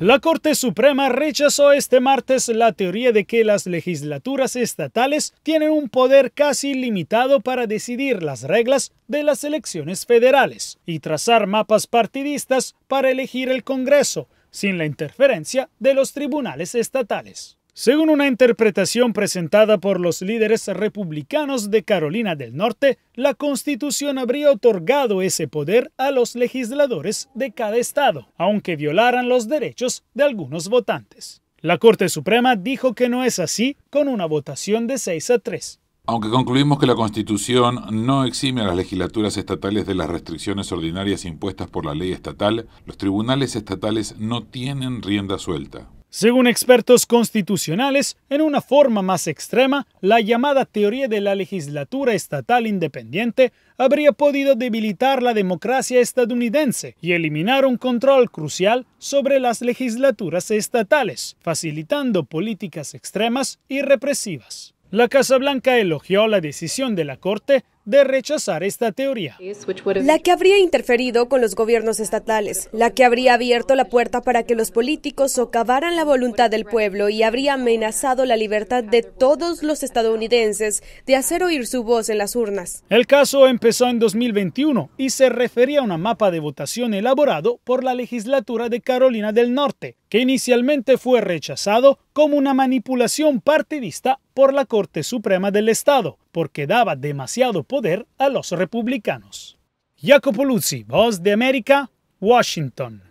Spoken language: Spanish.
La Corte Suprema rechazó este martes la teoría de que las legislaturas estatales tienen un poder casi ilimitado para decidir las reglas de las elecciones federales y trazar mapas partidistas para elegir el Congreso, sin la interferencia de los tribunales estatales. Según una interpretación presentada por los líderes republicanos de Carolina del Norte, la Constitución habría otorgado ese poder a los legisladores de cada estado, aunque violaran los derechos de algunos votantes. La Corte Suprema dijo que no es así con una votación de 6 a 3. Aunque concluimos que la Constitución no exime a las legislaturas estatales de las restricciones ordinarias impuestas por la ley estatal, los tribunales estatales no tienen rienda suelta. Según expertos constitucionales, en una forma más extrema, la llamada teoría de la legislatura estatal independiente habría podido debilitar la democracia estadounidense y eliminar un control crucial sobre las legislaturas estatales, facilitando políticas extremas y represivas. La Casa Blanca elogió la decisión de la Corte de rechazar esta teoría. La que habría interferido con los gobiernos estatales, la que habría abierto la puerta para que los políticos socavaran la voluntad del pueblo y habría amenazado la libertad de todos los estadounidenses de hacer oír su voz en las urnas. El caso empezó en 2021 y se refería a un mapa de votación elaborado por la legislatura de Carolina del Norte, que inicialmente fue rechazado como una manipulación partidista por la Corte Suprema del Estado, porque daba demasiado poder a los republicanos. Jacopo Luzzi, Voz de América, Washington.